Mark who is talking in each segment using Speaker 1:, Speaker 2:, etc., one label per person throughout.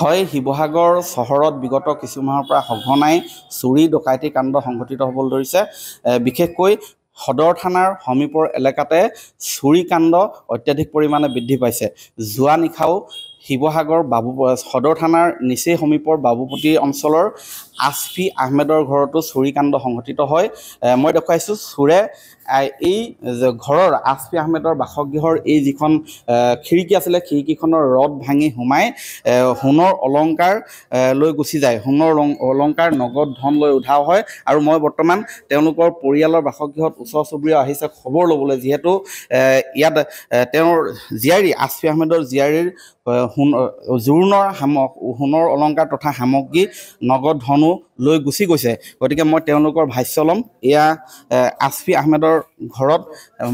Speaker 1: হয় শিৱসাগৰ চহৰত বিগত কিছুমাহৰ পৰা সঘনাই চুৰি ডকাইতি কাণ্ড সংঘটিত হ'বলৈ ধৰিছে বিশেষকৈ সদৰ থানাৰ সমীপৰ এলেকাতে চুৰি কাণ্ড অত্যাধিক পৰিমাণে বৃদ্ধি পাইছে যোৱা নিশাও শিৱসাগৰ বাবু সদৰ থানাৰ নিচেই সমীপৰ বাবুপতি অঞ্চলৰ আছফি আহমেদৰ ঘৰতো চুৰিকাণ্ড সংঘটিত হয় মই দেখুৱাইছোঁ চোৰে এই ঘৰৰ আছফি আহমেদৰ বাসগৃহৰ এই যিখন খিৰিকী আছিলে খিৰিকীখনৰ ৰদ ভাঙি সোমাই সোণৰ অলংকাৰ লৈ গুচি যায় সোণৰ অলংকাৰ নগদ ধন লৈ উঠাও হয় আৰু মই বৰ্তমান তেওঁলোকৰ পৰিয়ালৰ বাসগৃহত ওচৰ চুবুৰীয়া আহিছে খবৰ ল'বলৈ যিহেতু ইয়াত তেওঁৰ জীয়াৰী আছফি আহমেদৰ জীয়াৰীৰ সোণ জোৰোণৰ সাম সোণৰ অলংকাৰ তথা সামগ্ৰী নগদ ধনো লৈ গুচি গৈছে গতিকে মই তেওঁলোকৰ ভাষ্য ল'ম এয়া আছফি আহমেদৰ ঘৰত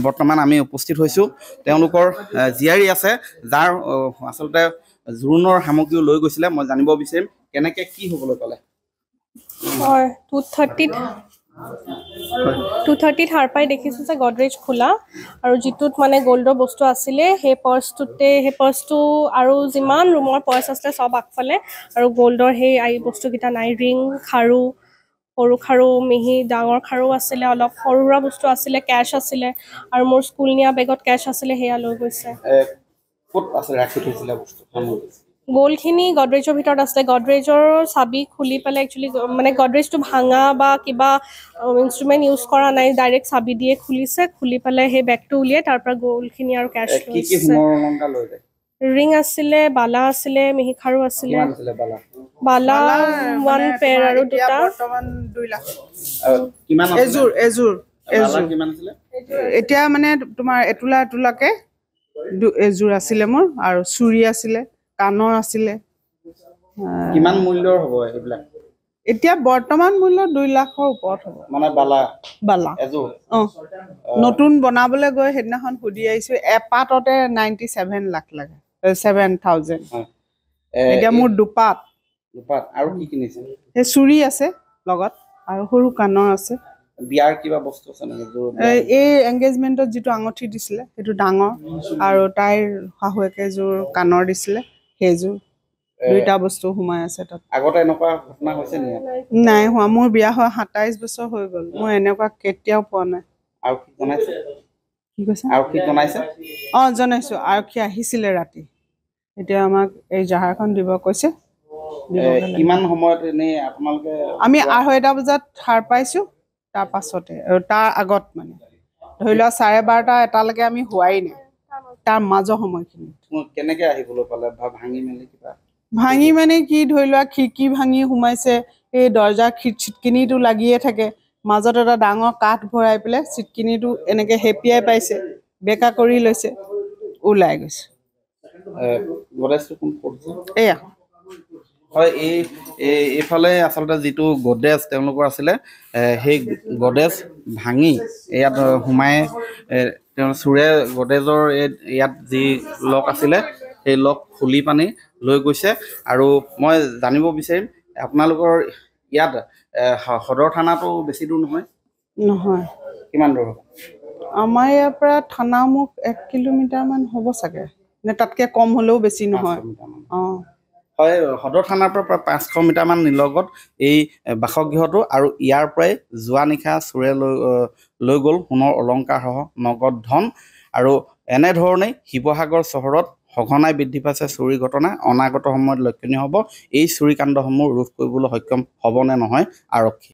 Speaker 1: বৰ্তমান আমি উপস্থিত হৈছোঁ তেওঁলোকৰ জীয়াৰী আছে যাৰ আচলতে জোৰোণৰ সামগ্ৰীও লৈ গৈছিলে মই জানিব বিচাৰিম কেনেকৈ কি হ'বলৈ ক'লে
Speaker 2: হয় টু থাৰ্টিত টু থাৰ্টিত সাৰ পাই দেখিছোঁ যে গডৰেজ খোলা আৰু যিটোত মানে গল্ডৰ বস্তু আছিলে সেই পাৰ্চটোতে সেই পাৰ্চটো আৰু যিমান ৰুমৰ পাৰ্চ আছিলে চব আগফালে আৰু গল্ডৰ সেই আই বস্তুকেইটা নাই ৰিং খাৰু সৰু খাৰু মিহি ডাঙৰ খাৰু আছিলে অলপ সৰু সুৰা বস্তু আছিলে কেশ আছিলে আৰু মোৰ স্কুল নিয়া বেগত কেশ আছিলে সেয়া লৈ গৈছে খিনি গডৰেজৰ ভিতৰত আছে গডৰেজৰ চাবি খুলি পেলাই একচুৱেলি মানে গডৰেজটো ভাঙা বা কিবা ইনষ্ট্ৰুমেণ্ট ইউজ কৰা নাই ডাইৰেক্ট চাবি দিয়ে খুলিছে খুলি পেলাই সেই বেগটো উলিয়াই তাৰ পৰা গোলখিনি আৰু কেচ ৰিং আছিলে বালা আছিলে মিহিখাৰু আছিলে বালা ওৱান পেৰ আৰু দুটা
Speaker 3: এযোৰ এযোৰ এযোৰ এতিয়া মানে তোমাৰ এতোলা এতোলাকে এযোৰ আছিলে মোৰ আৰু চুৰি আছিলে কাণৰ আছিলে কিমান মূল্যৰ হ'ব এইবিলাক এতিয়া বৰ্তমান মূল্য দুই লাখৰ ওপৰত হ'ব মানে বালা বালা নতুন বনাবলৈ গৈ সেইদিনাখন সুধি আহিছো এপাততে নাইণ্টি চেভেন লাখ লাগে চেভেন থাউজেণ্ড এতিয়া মোৰ দুপাত দুপাত আৰু কি কিনিছে সেই চুৰি আছে লগত আৰু সৰু কাণৰ আছে
Speaker 1: বিয়াৰ কিবা বস্তু আছে এই
Speaker 3: এংগেজমেণ্টত যিটো আঙুঠি দিছিলে সেইটো ডাঙৰ আৰু তাইৰ শাহুৱেকে যোৰ কাণৰ দিছিলে সেইযোৰ দুইটা বস্তু সোমাই আছে তাত আগতে এনেকুৱা ঘটনা হৈছে নেকি নাই হোৱা মোৰ বিয়া হোৱা সাতাইশ বছৰ হৈ গল মই এনেকুৱা কেতিয়াও পোৱা নাই আৰু কি বনাইছে কি কৈছে আৰক্ষী জনাইছে অঁ জনাইছোঁ আৰক্ষী আহিছিলে ৰাতি এতিয়া আমাক এই জাহাৰখন দিব কৈছে
Speaker 1: কিমান সময়ত এনেই আপোনালোকে আমি
Speaker 3: আঢ়ৈটা বজাত সাৰ পাইছোঁ তাৰ পাছতে তাৰ আগত মানে ধৰি লোৱা চাৰে বাৰটা এটালৈকে আমি হোৱাই নাই তাৰ মাজৰ সময়খিনি
Speaker 1: কেনেকে আহিবলৈ পালে ভাঙি মেলি কিবা
Speaker 3: ভাঙি মানে কি ধৰি লোৱা খিৰিকী ভাঙি সোমাইছে এই দৰ্জা চিটকিনিটো লাগিয়ে থাকে মাজত এটা ডাঙৰ কাঠ ভৰাই পেলাই চিটকিনিটো এনেকে হেপিয়াই পাইছে বেকা কৰি লৈছে ওলাই গৈছে
Speaker 1: হয় এই এইফালে আচলতে যিটো গডেজ তেওঁলোকৰ আছিলে সেই গডেজ ভাঙি ইয়াত সোমাই তেওঁ চোৰে গদেজৰ এই ইয়াত যি লক আছিলে সেই লক খুলি পানি লৈ গৈছে আৰু মই জানিব বিচাৰিম আপোনালোকৰ ইয়াত সদৰ থানাটো বেছি দূৰ নহয় নহয় কিমান দূৰ
Speaker 3: আমাৰ ইয়াৰ পৰা থানামুখ এক কিলোমিটাৰমান হ'ব চাগে তাতকৈ কম হ'লেও বেছি নহয় অঁ
Speaker 1: হয় সদৰ থানাৰ পৰা প্ৰায় পাঁচশ মিটাৰমান নিলগত এই বাসগৃহটো আৰু ইয়াৰ পৰাই যোৱা নিশা চোৰে লৈ লৈ গ'ল সোণৰ অলংকাৰসহ নগদ ধন আৰু এনেধৰণেই শিৱসাগৰ চহৰত সঘনাই বৃদ্ধি পাইছে চুৰি ঘটনা অনাগত সময়ত লক্ষণীয় হ'ব এই চুৰিকাণ্ডসমূহ ৰোধ কৰিবলৈ সক্ষম হ'বনে নহয় আৰক্ষী